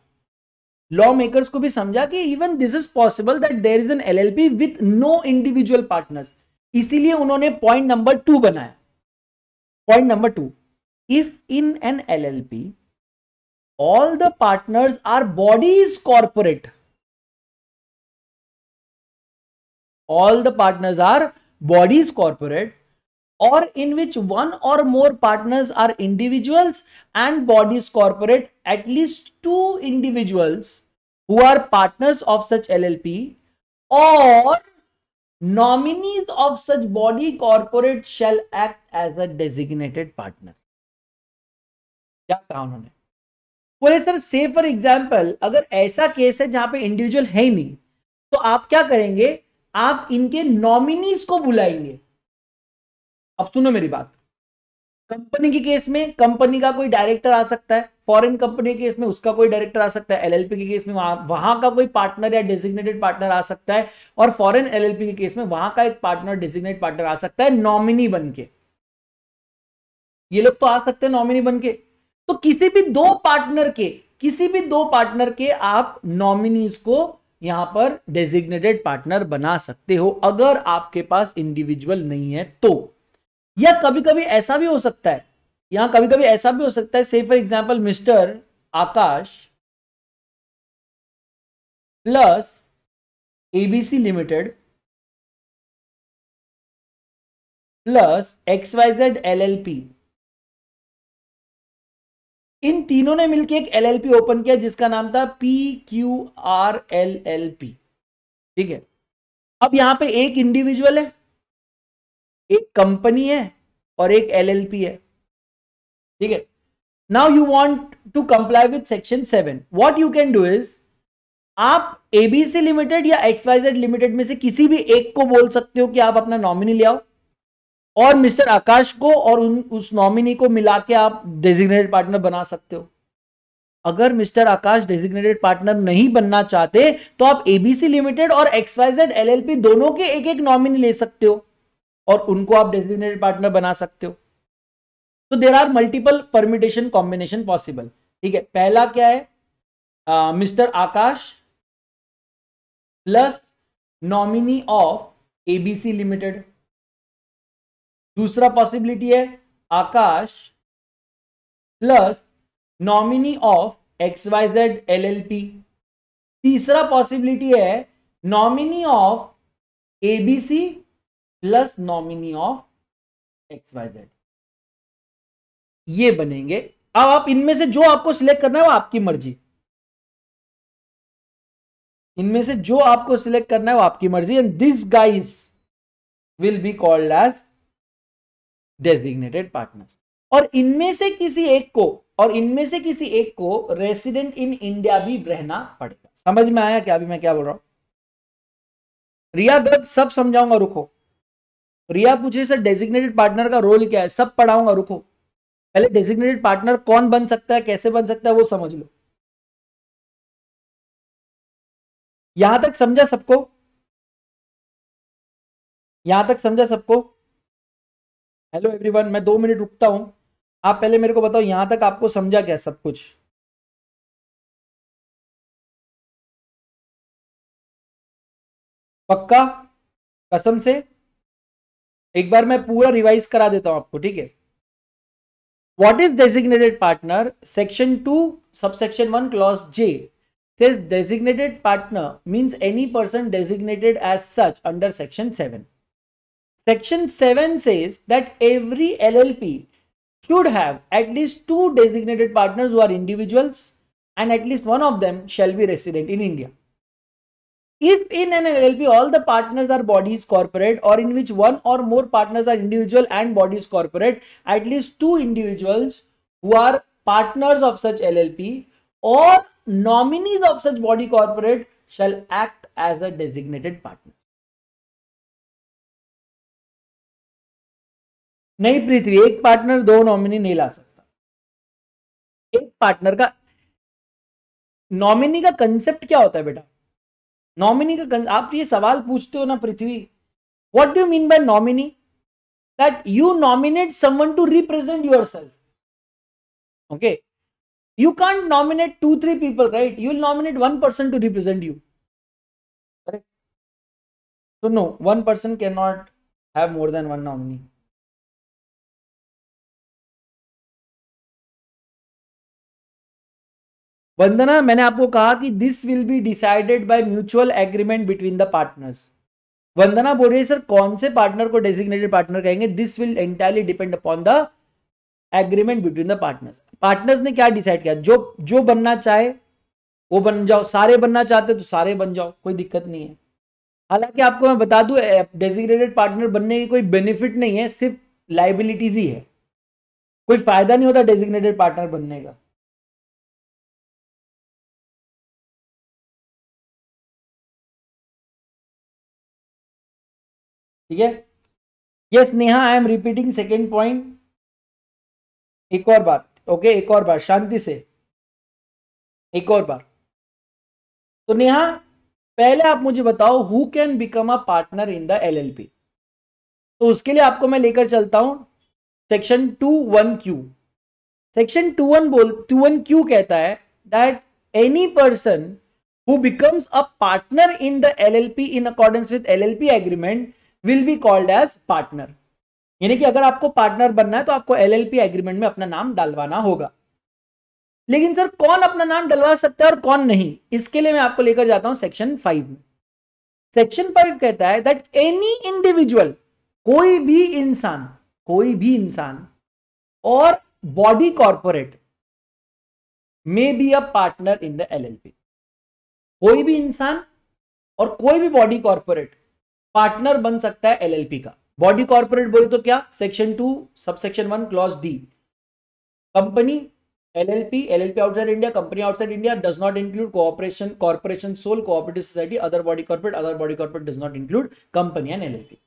लॉ मेकर्स को भी समझा कि even this is possible that there is an L L P with no individual partners इसीलिए उन्होंने पॉइंट नंबर टू बनाया point number two if in an L L P all the partners are bodies corporate all the partners are bodies corporate or in which one or more partners are individuals and bodies corporate at least two individuals who are partners of such L L P और nominees of such body corporate shall act as a designated partner क्या कहा उन्होंने बोले sir से for example अगर ऐसा case है जहां पर इंडिविजुअल है ही नहीं तो आप क्या करेंगे आप इनके नॉमिनीज को बुलाएंगे अब सुनो मेरी बात कंपनी के केस में कंपनी का कोई डायरेक्टर आ सकता है फॉरेन कंपनी के केस में उसका कोई डायरेक्टर आ सकता है एलएलपी के केस में वहां वहां का कोई पार्टनर या डेजिग्नेटेड पार्टनर आ सकता है और फॉरेन एलएलपी के केस में वहां का एक पार्टनर डेजिग्नेट पार्टनर आ सकता है नॉमिनी बन के ये लोग तो आ सकते हैं नॉमिनी बन के तो किसी भी दो पार्टनर के किसी भी दो पार्टनर के आप नॉमिनीज को यहां पर डेजिग्नेटेड पार्टनर बना सकते हो अगर आपके पास इंडिविजुअल नहीं है तो या कभी कभी ऐसा भी हो सकता है यहां कभी कभी ऐसा भी हो सकता है से for example mister Akash plus ABC limited plus X Y Z L L P इन तीनों ने मिलकर एक एलएलपी ओपन किया जिसका नाम था P Q R L L P ठीक है अब यहां पे एक इंडिविजुअल है एक कंपनी है और एक एलएलपी है ठीक है now you want to comply with section seven what you can do is आप एबीसी लिमिटेड या एक्सवाइजेड लिमिटेड में से किसी भी एक को बोल सकते हो कि आप अपना नॉमिनी ले आओ और मिस्टर आकाश को और उन उस नॉमिनी को मिला के आप डेजिग्नेटेड पार्टनर बना सकते हो अगर मिस्टर आकाश डेजिग्नेटेड पार्टनर नहीं बनना चाहते तो आप एबीसी लिमिटेड और एक्सवाइजेड एलएलपी दोनों के एक एक नॉमिनी ले सकते हो और उनको आप डेजिग्नेटेड पार्टनर बना सकते हो तो there are multiple permutation combination possible ठीक है पहला क्या है mister Akash plus nominee of ABC limited दूसरा पॉसिबिलिटी है Akash plus nominee of X Y Z L L P तीसरा पॉसिबिलिटी है nominee of ABC plus nominee of X Y Z ये बनेंगे अब आप इनमें से जो आपको सिलेक्ट करना है वो आपकी मर्जी इनमें से जो आपको सिलेक्ट करना है वो आपकी मर्जी and this guys will be called as designated partners और इनमें से किसी एक को और इनमें से किसी एक को रेसिडेंट इन इंडिया भी रहना पड़ेगा समझ में आया क्या अभी मैं क्या बोल रहा हूं रिया दर्द सब समझाऊंगा रुको रिया पूछ रही सर डेजिग्नेटेड पार्टनर का रोल क्या है सब पढ़ाऊंगा रुको पहले डेजिग्नेटेड पार्टनर कौन बन सकता है कैसे बन सकता है वो समझ लो यहां तक समझा सबको यहां तक समझा सबको हेलो एवरीवन मैं दो मिनट रुकता हूं आप पहले मेरे को बताओ यहां तक आपको समझा क्या सब कुछ पक्का कसम से एक बार मैं पूरा रिवाइज करा देता हूं आपको ठीक है what is designated partner section two subsection one clause J says designated partner means any person designated as such under section seven section seven says that every L L P should have at least two designated partners who individuals and at least one of them shall be resident in India If in an LLP all the partners are bodies corporate or in which one or more partners are individual and bodies corporate, at least two individuals who are partners of such LLP or nominees of such body corporate shall act as a designated partner. नहीं पृथ्वी एक partner दो nominee नहीं ला सकता एक partner का nominee का concept क्या होता है बेटा नॉमिनी का आप ये सवाल पूछते हो ना Prithvi what do mean by nominee that you nominate someone to represent yourself okay you can't nominate two three people right you will nominate one person to represent you so no one person can not have more than one nominee Vandana मैंने आपको कहा कि this will be decided by mutual agreement between the partners Vandana बोल रही है sir कौन से partner को डेजिग्नेटेड पार्टनर कहेंगे this will entirely depend upon the agreement between the partners partners ने क्या डिसाइड किया जो जो बनना चाहे वो बन जाओ सारे बनना चाहते तो सारे बन जाओ कोई दिक्कत नहीं है हालांकि आपको मैं बता दूं डेजिग्नेटेड पार्टनर बनने की कोई बेनिफिट नहीं है सिर्फ लाइबिलिटीज ही है कोई फायदा नहीं होता डेजिग्नेटेड पार्टनर बनने का ठीक है ये Sneha I am repeating second point एक और बार ओके एक और बार शांति से एक और बार तो नेहा पहले आप मुझे बताओ who can become a partner in the LLP तो उसके लिए आपको मैं लेकर चलता हूं section two one Q section two one बोल टू वन क्यू कहता है that any person who becomes a partner in the LLP in accordance with LLP agreement will be called as partner यानी कि अगर आपको पार्टनर बनना है तो आपको एल एग्रीमेंट में अपना नाम डालवाना होगा लेकिन सर कौन अपना नाम डलवा सकता है और कौन नहीं इसके लिए मैं आपको लेकर जाता हूं सेक्शन फाइव में सेक्शन फाइव कहता है दैट एनी इंडिविजुअल कोई भी इंसान कोई भी इंसान और body corporate may be a partner in the LLP कोई भी इंसान और कोई भी बॉडी कॉर्पोरेट पार्टनर बन सकता है एलएलपी का बॉडी कॉर्पोरेट बोले तो क्या section two subsection one clause D company LLP LLP outside India company outside India does not include cooperation corporation sole cooperative society other body corporate other body corporate does not include company and LLP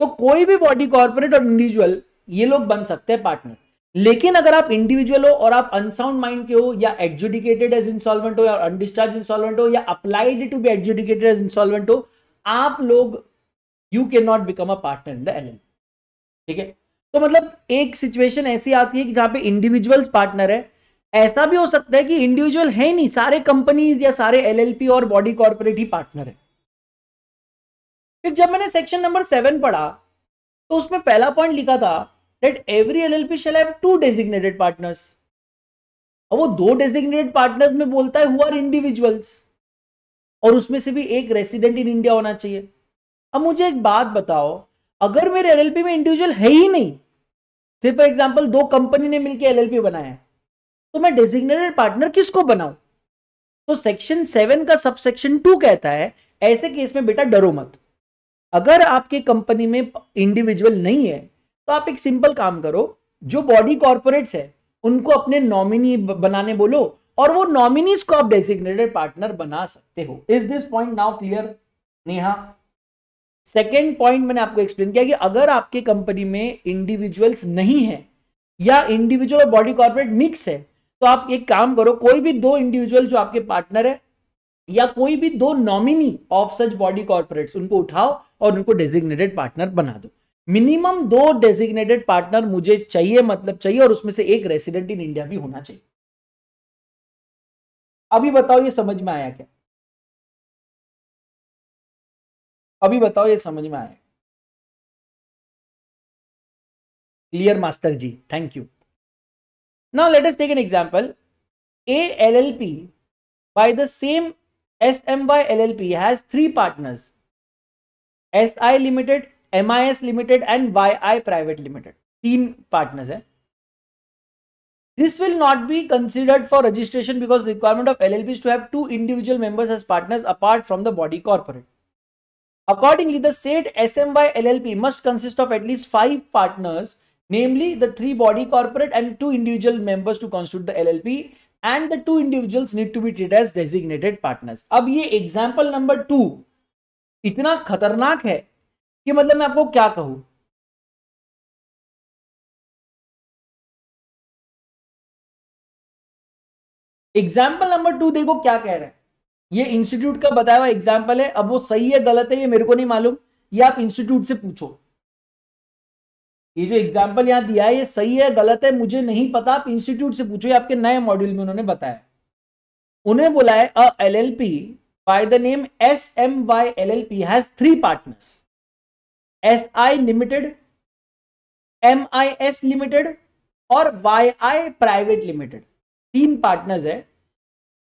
तो कोई भी body corporate और individual ये लोग बन सकते हैं partner लेकिन अगर आप इंडिविजुअल हो और आप अनसाउंड माइंड के हो या एडजुडिकेटेड एज इंसॉल्वेंट हो या अनडिस्चार्ज इंसॉल्वेंट हो या applied to be adjudicated as insolvent हो आप लोग you can not become a partner in the L ठीक है तो मतलब एक सिचुएशन ऐसी आती है कि जहां पे इंडिविजुअल्स पार्टनर है ऐसा भी हो सकता है कि इंडिविजुअल है नहीं सारे कंपनीज या सारे एलएलपी और बॉडी कॉर्पोरेट ही पार्टनर है फिर जब मैंने सेक्शन नंबर सेवन पढ़ा तो उसमें पहला पॉइंट लिखा था that every LLP shall have two designated partners और वो दो डेजिग्नेटेड पार्टनर्स में बोलता है हु आर इंडिविजुअल्स और उसमें से भी एक रेसिडेंट इन इंडिया होना चाहिए अब मुझे एक बात बताओ अगर मेरे एल में इंडिविजुअल है ही नहीं सिर्फ फॉर एग्जाम्पल दो कंपनी ने मिलकर एल बनाया है तो मैं डेजिग्नेटेड पार्टनर किसको बनाऊं तो सेक्शन सेवन का सब सेक्शन टू कहता है ऐसे केस में बेटा डरो मत अगर आपके कंपनी में इंडिविजुअल नहीं है तो आप एक सिंपल काम करो जो बॉडी कॉर्पोरेट्स है उनको अपने नॉमिनी बनाने बोलो और वो नॉमिनीज को आप डेसिग्नेटेड पार्टनर बना सकते हो is this point now clear Neha second point मैंने आपको एक्सप्लेन किया कि अगर आपके कंपनी में इंडिविजुअल्स नहीं है या individual or body corporate mix है तो आप एक काम करो कोई भी दो इंडिविजुअल जो आपके पार्टनर है या कोई भी दो nominee of such body corporate उनको उठाओ और उनको डेजिग्नेटेड पार्टनर बना दो मिनिमम दो डेजिग्नेटेड पार्टनर मुझे चाहिए मतलब चाहिए और उसमें से एक रेसिडेंट इन इंडिया भी होना चाहिए अभी बताओ ये समझ में आया क्या अभी बताओ ये समझ में आया clear master ji thank you now let us take an example A L L P by the same S M Y L L P has three partners S I limited M I S limited and Y I private limited तीन partners है This will not be considered for registration because requirement of LLP is to have two individual members as partners apart from the body corporate. Accordingly, the said SMY LLP must consist of at least five partners, namely the three body corporate and two individual members to constitute the LLP and the two individuals need to be treated as designated partners. ab ye example number 2 itna khatarnak hai ki matlab main aapko kya कहूँ example number two देखो क्या कह रहे हैं ये institute का बताया हुआ एग्जाम्पल है अब वो सही है गलत है ये मेरे को नहीं मालूम ये आप इंस्टीट्यूट से पूछो ये जो एग्जाम्पल यहां दिया है ये सही है गलत है मुझे नहीं पता आप इंस्टीट्यूट से पूछो ये आपके नए मॉड्यूल में उन्होंने बताया उन्हें बोला है a L L P by the name S M Y L L P has three partners S I limited M I S limited और वाई आई प्राइवेट लिमिटेड तीन पार्टनर्स है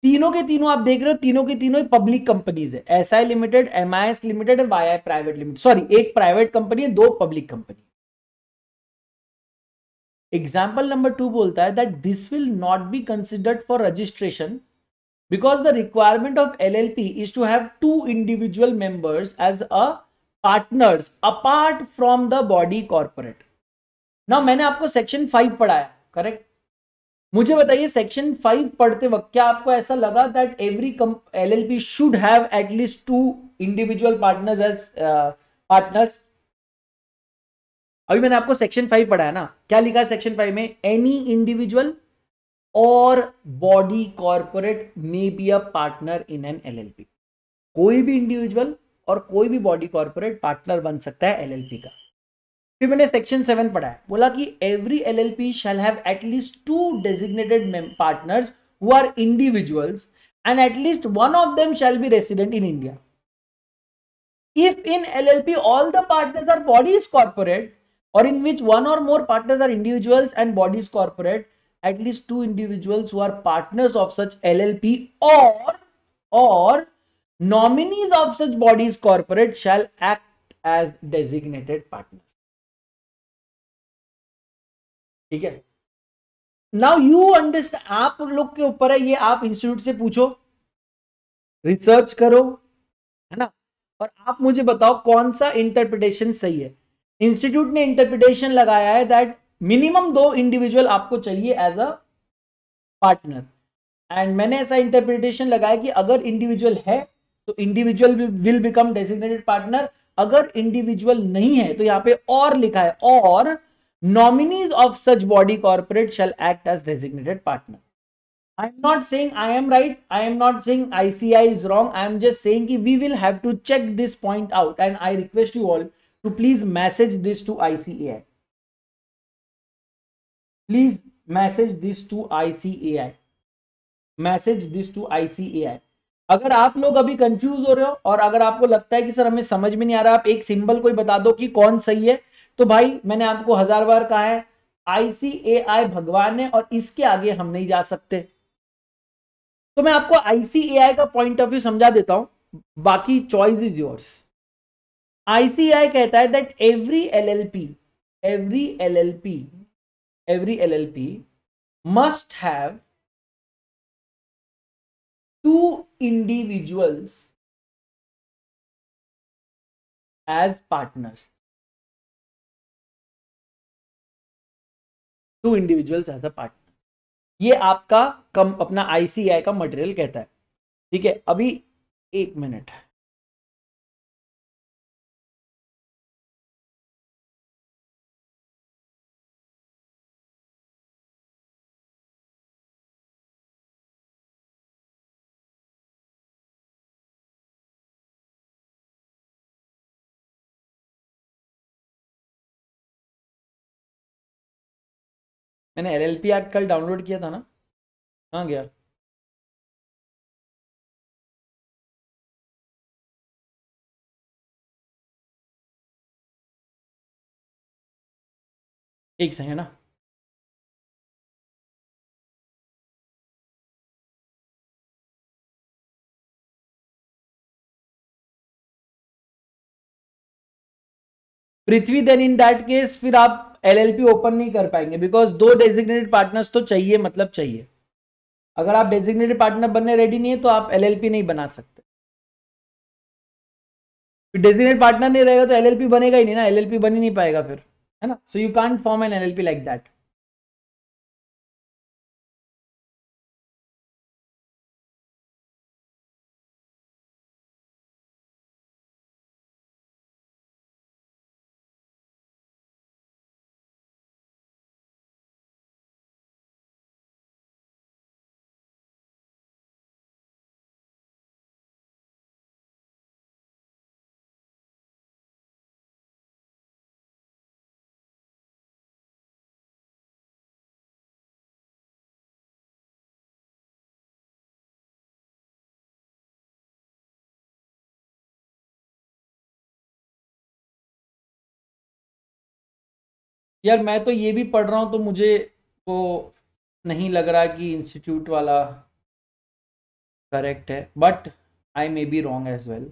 तीनों के तीनों आप देख रहे हो तीनों के तीनों पब्लिक कंपनीज है S I limited M I S limited और Y I private limited sorry एक प्राइवेट कंपनी है दो public company example number two बोलता है that this will not be considered for registration because the requirement of L L P is to have two individual members as a partners apart from the body corporate ना मैंने आपको section five पढ़ाया correct मुझे बताइए section five पढ़ते वक्त क्या आपको ऐसा लगा that every L L P should have at least two individual partners as partners अभी मैंने आपको सेक्शन फाइव पढ़ा है ना क्या लिखा है सेक्शन फाइव में any individual or body corporate may be a partner in an LLP कोई भी इंडिविजुअल और कोई भी बॉडी कॉर्पोरेट पार्टनर बन सकता है एलएलपी का फिर मैंने सेक्शन सेवन पढ़ा है बोला कि every L L P shall have at least individuals and at least one of them shall be resident in India if in L L P all the partners are bodies corporate or in which one or more partners are individuals and bodies corporate at least two individuals who are partners of such L L P or or nominees of such bodies corporate shall act as designated partner ठीक है now you understand आप लोग के ऊपर है ये आप institute से पूछो रिसर्च करो है ना और आप मुझे बताओ कौन सा इंटरप्रिटेशन सही है इंस्टीट्यूट ने इंटरप्रिटेशन लगाया है दैट मिनिमम दो इंडिविजुअल आपको चाहिए एज अ पार्टनर एंड मैंने ऐसा इंटरप्रिटेशन लगाया कि अगर इंडिविजुअल है तो individual will become designated partner अगर इंडिविजुअल नहीं है तो यहां पे और लिखा है और nominees of such body corporate shall act as designated partner i am not saying i am right i am not saying ici is wrong i am just saying ki we will have to check this point out and i request you all to please message this to icai please message this to icai message this to icai अगर आप लोग अभी confuse हो रहे हो और अगर आपको लगता है कि सर हमें समझ में नहीं आ रहा आप एक सिंबल कोई बता दो कि कौन सही है तो भाई मैंने आपको हजार बार कहा है आईसीएआई भगवान है और इसके आगे हम नहीं जा सकते तो मैं आपको आईसीएआई का पॉइंट ऑफ व्यू समझा देता हूं बाकी चॉइस इज योर्स आईसीआई कहता है that every LLP every LLP every LLP must have two individuals as partners two individuals as a partner ये आपका कम अपना आईसीआई का मटेरियल कहता है ठीक है अभी एक मिनट है मैंने एल एल पी एक्ट कल डाउनलोड किया था ना कहाँ गया एक है हाँ। ना Prithvi then in that case फिर आप एलएलपी ओपन नहीं कर पाएंगे बिकॉज दो डेजिग्नेटेड पार्टनर्स तो चाहिए मतलब चाहिए अगर आप डेजिग्नेटेड पार्टनर बनने रेडी नहीं है तो आप एलएलपी नहीं बना सकते डेजिग्नेटेड पार्टनर नहीं रहेगा तो एलएलपी बनेगा ही नहीं ना एलएलपी बन ही नहीं पाएगा फिर है ना so you can't form an LLP like that यार मैं तो ये भी पढ़ रहा हूँ तो मुझे वो नहीं लग रहा कि इंस्टीट्यूट वाला करेक्ट है but I may be wrong as well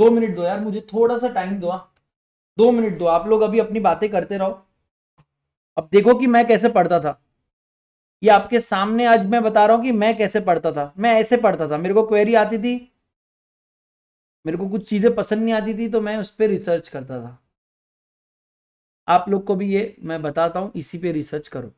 दो मिनट दो यार मुझे थोड़ा सा टाइम दो हाँ। दो मिनट दो आप लोग अभी अपनी बातें करते रहो अब देखो कि मैं कैसे पढ़ता था ये आपके सामने आज मैं बता रहा हूं कि मैं कैसे पढ़ता था मैं ऐसे पढ़ता था मेरे को क्वेरी आती थी मेरे को कुछ चीज़ें पसंद नहीं आती थी तो मैं उस पर रिसर्च करता था आप लोग को भी ये मैं बताता हूँ इसी पे रिसर्च करो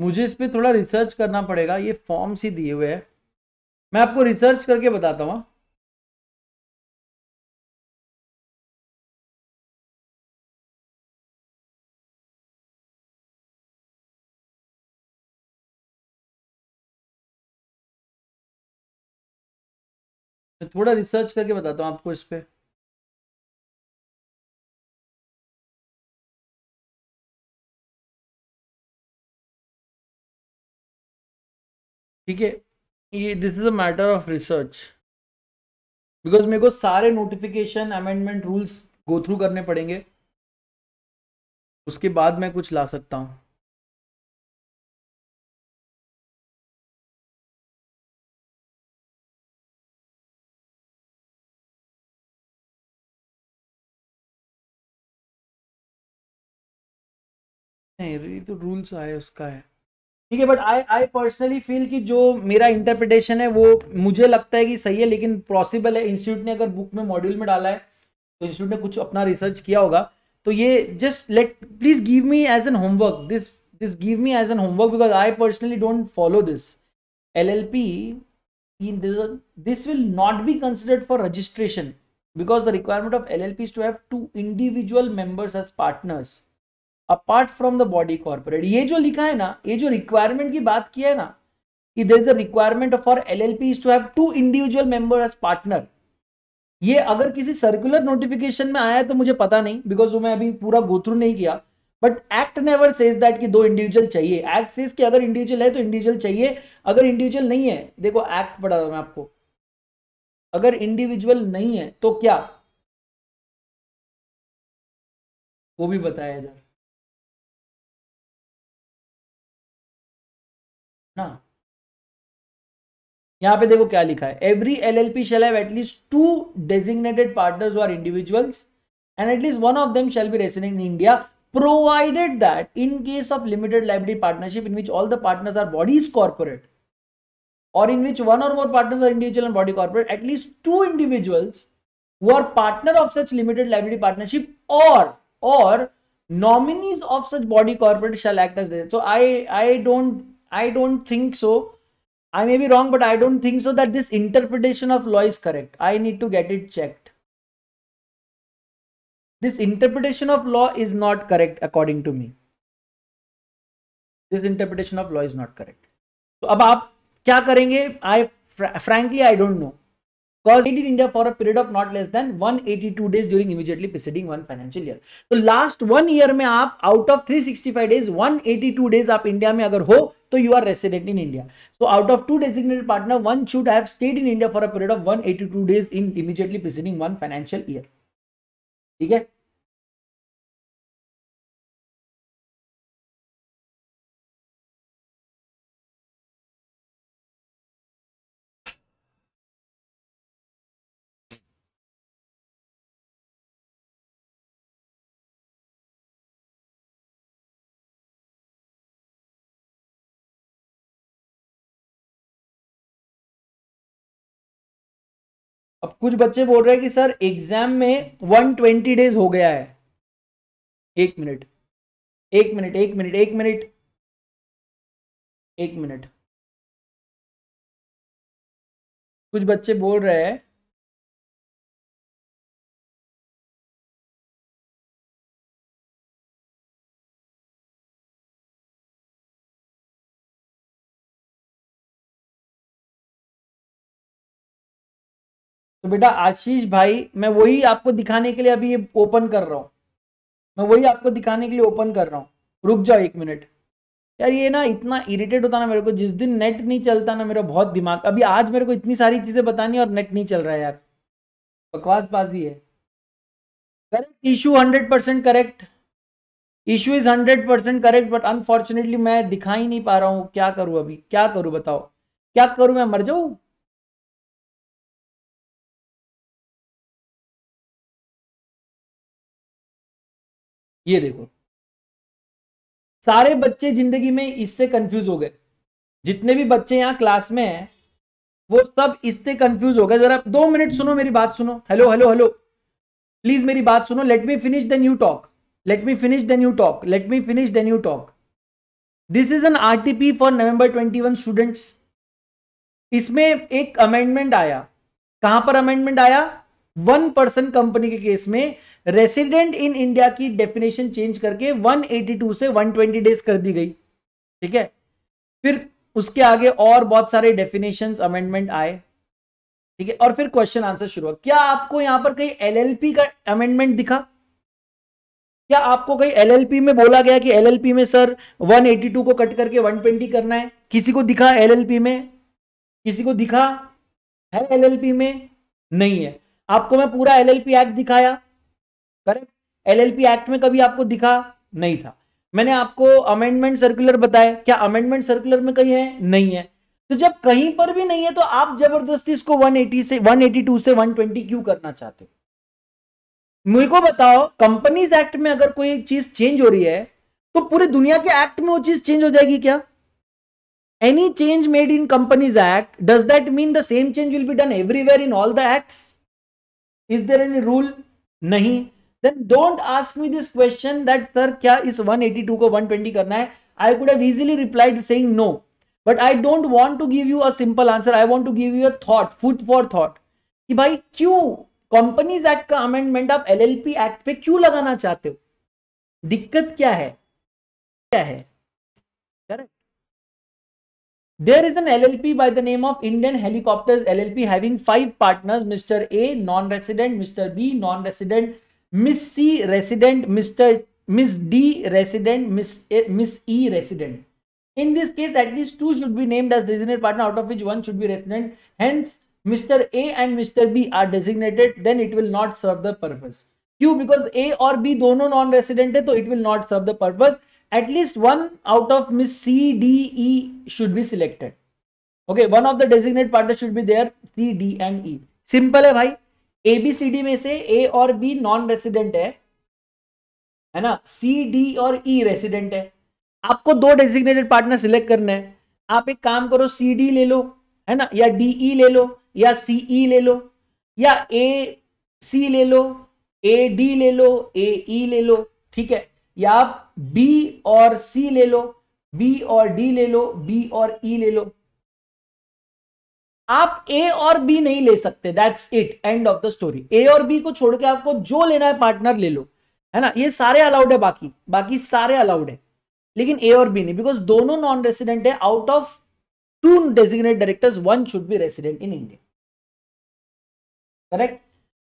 मुझे इस पर थोड़ा रिसर्च करना पड़ेगा ये फॉर्म्स ही दिए हुए हैं मैं आपको रिसर्च करके बताता हूँ हाँ। मैं थोड़ा रिसर्च करके बताता हूँ आपको इस पर ठीक है ये this is a matter of research because मेरे को सारे notification amendment rules go through करने पड़ेंगे उसके बाद मैं कुछ ला सकता हूँ नहीं ये तो रूल्स आए उसका है ठीक है but I I personally feel कि जो मेरा इंटरप्रिटेशन है वो मुझे लगता है कि सही है लेकिन पॉसिबल है इंस्टीट्यूट ने अगर बुक में मॉड्यूल में डाला है तो इंस्टीट्यूट ने कुछ अपना रिसर्च किया होगा तो ये just let please give me as an homework this this give me as an homework because I personally don't follow this L L P this will not be considered for registration because the requirement of L L P to have two individual members as partners apart from the body corporate ये जो लिखा है ना ये जो requirement की बात की है ना कि there is a requirement for L L P to have two individual member as partner ये अगर किसी सर्कुलर नोटिफिकेशन में आया है तो मुझे पता नहीं बिकॉज वो मैं अभी पूरा गोथ्रू नहीं किया but act never says that कि दो इंडिविजुअल चाहिए एक्ट सेज कि अगर इंडिविजुअल है तो इंडिविजुअल चाहिए अगर इंडिविजुअल नहीं है देखो एक्ट पढ़ा था मैं आपको अगर इंडिविजुअल नहीं है तो क्या वो भी बताया इधर यहां पे देखो क्या लिखा है every L L P shall two designated partner are individuals and at least one of them shall be resident in India provided that in case of limited library partnership in which all the partners are bodies corporate or in which one or more partners are individual and body corporate at least two individuals who are partner of such limited library partnership or or nominees of such body corporate shall act as so I I don't I don't think so I may be wrong, but I don't think so that this interpretation of law is correct. I need to get it checked. This interpretation of law is not correct according to me. This interpretation of law is not correct. So, अब आप क्या करेंगे? I frankly I don't know. was made in India for a period of not less than 182 days during immediately preceding one financial year. So last one year में आप out of 365 days 182 days आप India में अगर हो तो you are resident in India. So out of two designated partner one should have stayed in India for a period of 182 days in immediately preceding one financial year. ठीक है अब कुछ बच्चे बोल रहे हैं कि सर एग्जाम में 120 डेज हो गया है एक मिनट एक मिनट एक मिनट एक मिनट एक मिनट कुछ बच्चे बोल रहे हैं तो बेटा आशीष भाई मैं वही आपको दिखाने के लिए अभी ये ओपन कर रहा हूँ मैं वही आपको दिखाने के लिए ओपन कर रहा हूँ रुक जाओ एक मिनट यार ये ना इतना इरिटेट होता ना मेरे को जिस दिन नेट नहीं चलता ना मेरा बहुत दिमाग अभी आज मेरे को इतनी सारी चीज़ें बतानी और नेट नहीं चल रहा है यार बकवास बाजी है correct issue hundred percent correct issue is hundred percent correct but unfortunately मैं दिखा ही नहीं पा रहा हूँ क्या करूँ अभी क्या करूँ बताओ क्या करूँ मैं मर जाऊँ ये देखो सारे बच्चे जिंदगी में इससे कंफ्यूज हो गए जितने भी बच्चे यहां क्लास में हैं वो सब इससे कंफ्यूज हो गए जरा दो मिनट सुनो मेरी बात सुनो हेलो हेलो हेलो प्लीज मेरी बात सुनो let me finish then you talk let me finish then you talk let me finish then you talk this is an RTP for November 21 students इसमें एक अमेंडमेंट आया कहां पर अमेंडमेंट आया one person company के केस में resident in India की definition change करके 182 से 120 डेज कर दी गई ठीक है फिर उसके आगे और बहुत सारे डेफिनेशन अमेंडमेंट आए ठीक है और फिर क्वेश्चन आंसर शुरू हुआ क्या आपको यहां पर कहीं एलएलपी का अमेंडमेंट दिखा क्या आपको कहीं एलएलपी में बोला गया कि एलएलपी में सर 182 को कट करके 120 करना है किसी को दिखा एलएलपी में किसी को दिखा है एलएलपी में नहीं है आपको मैं पूरा एलएलपी एक्ट दिखाया करेक्ट एलएलपी एक्ट में कभी आपको दिखा नहीं था मैंने आपको अमेंडमेंट सर्कुलर बताया क्या अमेंडमेंट सर्कुलर में कहीं है नहीं है तो जब कहीं पर भी नहीं है तो आप जबरदस्ती इसको 180 से 182 से 120 क्यों करना चाहते हो मुझे को बताओ कंपनीज एक्ट में अगर कोई चीज चेंज हो रही है तो पूरी दुनिया के एक्ट में वो चीज चेंज हो जाएगी क्या any change made in companies act does that mean the same change will be done everywhere in all the acts is there any rule नहीं then don't ask me this question that sir क्या इस 182 को 120 करना है I could have easily replied saying no but I don't want to give you a simple answer I want to give you a thought food for thought कि भाई क्यों companies act का amendment आप एलएलपी एक्ट पे क्यों लगाना चाहते हो दिक्कत क्या है क्या है There is an LLP by the name of Indian Helicopters LLP having five partners, Mr. A, non-resident, Mr. B, non-resident, Miss C, resident, Mr. Miss D, resident, Miss, eh, Miss E, resident. In this case, at least two should be named as designated partner, out of which one should be resident. Hence, Mr. A and Mr. B are designated, then it will not serve the purpose. Q because A or B dono non non-resident so it will not serve the purpose. at least one out of miss C, D, E should be selected. Okay, one of the designated partners should be there C, D and E. Simple है भाई A B C D में से ए और B non resident है है ना C D और ई e resident है आपको दो डेजिग्नेटेड पार्टनर सिलेक्ट करना है आप एक काम करो सी डी ले लो है ना या डी ई e ले लो या सी ई e ले लो या ए सी ले लो ए डी ले लो ए ई e ले लो ठीक है या आप बी और सी ले लो बी और डी ले लो बी और ई e ले लो आप ए और बी नहीं ले सकते that's it end of the story A और बी को छोड़ के आपको जो लेना है पार्टनर ले लो है ना ये सारे अलाउड है बाकी बाकी सारे अलाउड है लेकिन ए और बी नहीं बिकॉज दोनों नॉन रेसिडेंट है out of two designate directors one should be resident in India correct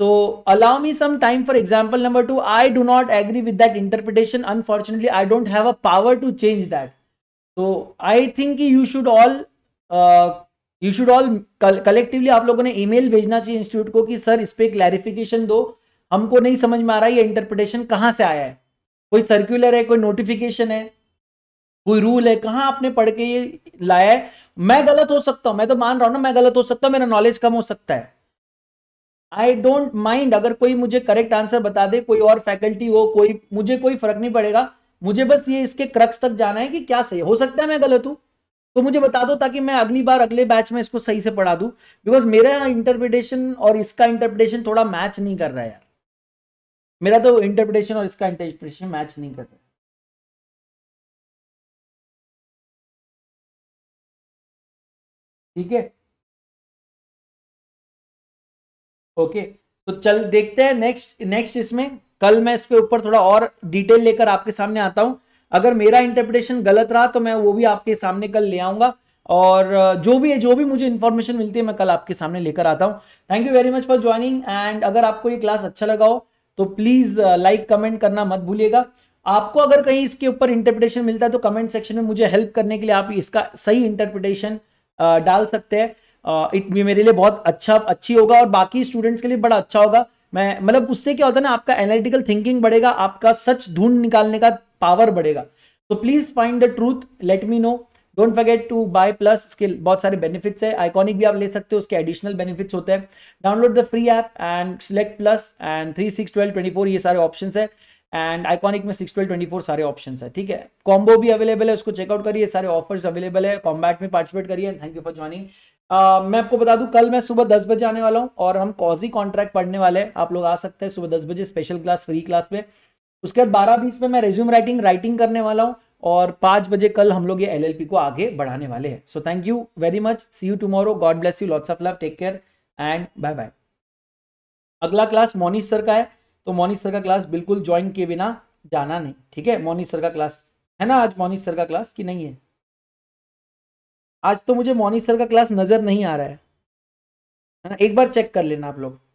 So allow me some time for example number two. I do not agree with that interpretation. Unfortunately, I don't have a power to change that. So I think you should all uh, you should all collectively आप लोगों ने mail भेजना चाहिए institute को कि sir इस पर clarification दो हमको नहीं समझ में आ रहा है ये इंटरप्रिटेशन कहाँ से आया है कोई सर्क्यूलर है कोई नोटिफिकेशन है कोई रूल है कहाँ आपने पढ़ के ये लाया है मैं गलत हो सकता हूँ मैं तो मान रहा हूँ ना मैं गलत हो सकता हूँ मेरा नॉलेज कम हो सकता है आई डोंट माइंड अगर कोई मुझे करेक्ट आंसर बता दे कोई और फैकल्टी हो कोई मुझे कोई फर्क नहीं पड़ेगा मुझे बस ये इसके क्रक्स तक जाना है कि क्या सही हो सकता है मैं गलत हूँ तो मुझे बता दो ताकि मैं अगली बार अगले बैच में इसको सही से पढ़ा दू बिकॉज मेरा इंटरप्रिटेशन और इसका इंटरप्रिटेशन थोड़ा मैच नहीं कर रहा है यार मेरा तो इंटरप्रिटेशन और इसका इंटरप्रिटेशन मैच नहीं कर रहा ठीक है ओके तो चल देखते हैं नेक्स्ट नेक्स्ट इसमें कल मैं इस ऊपर थोड़ा और डिटेल लेकर आपके सामने आता हूं अगर मेरा इंटरप्रिटेशन गलत रहा तो मैं वो भी आपके सामने कल ले आऊंगा और जो भी है जो भी मुझे इन्फॉर्मेशन मिलती है मैं कल आपके सामने लेकर आता हूँ thank you very much for joining एंड अगर आपको ये क्लास अच्छा लगा हो तो प्लीज़ लाइक कमेंट करना मत भूलिएगा आपको अगर कहीं इसके ऊपर इंटरप्रिटेशन मिलता है तो कमेंट सेक्शन में मुझे हेल्प करने के लिए आप इसका सही इंटरप्रिटेशन डाल सकते हैं इट मेरे लिए बहुत अच्छा अच्छी होगा और बाकी स्टूडेंट्स के लिए बड़ा अच्छा होगा मैं मतलब उससे क्या होता है ना आपका एनालिटिकल थिंकिंग बढ़ेगा आपका सच ढूंढ निकालने का पावर बढ़ेगा तो please find the truth let me know don't forget to buy plus skill बहुत सारे बेनिफिट्स है आइकॉनिक भी आप ले सकते हो उसके एडिशनल बेनिफिट्स होते हैं download the free app and select plus and three six twelve twenty four ये सारे ऑप्शन है एंड आइकॉनिक में सिक्स ट्वेल्व ट्वेंटी फोर सारे ऑप्शन है ठीक है कॉम्बो भी अवेलेबल है उसको चेकआउट करिए सारे ऑफर्स अवेलेबल है कॉम्बैट में पार्टिसिपेट करिए थैंक यू फॉर ज्वाइनिंग आ, मैं आपको बता दूं कल मैं सुबह दस बजे आने वाला हूं और हम कॉजी कॉन्ट्रैक्ट पढ़ने वाले हैं आप लोग आ सकते हैं सुबह दस बजे स्पेशल क्लास फ्री क्लास में उसके बाद बारह बीस में मैं रेज्यूम राइटिंग राइटिंग करने वाला हूं और पांच बजे कल हम लोग ये एलएलपी को आगे बढ़ाने वाले हैं so thank you very much see you tomorrow God bless you lots of love take care and bye bye अगला क्लास मोनिश सर का है तो मोनिश सर का क्लास बिल्कुल ज्वाइन किए बिना जाना नहीं ठीक है मोनिश सर का क्लास है ना आज मोनिश सर का क्लास कि नहीं है आज तो मुझे मोनी सर का क्लास नज़र नहीं आ रहा है ना एक बार चेक कर लेना आप लोग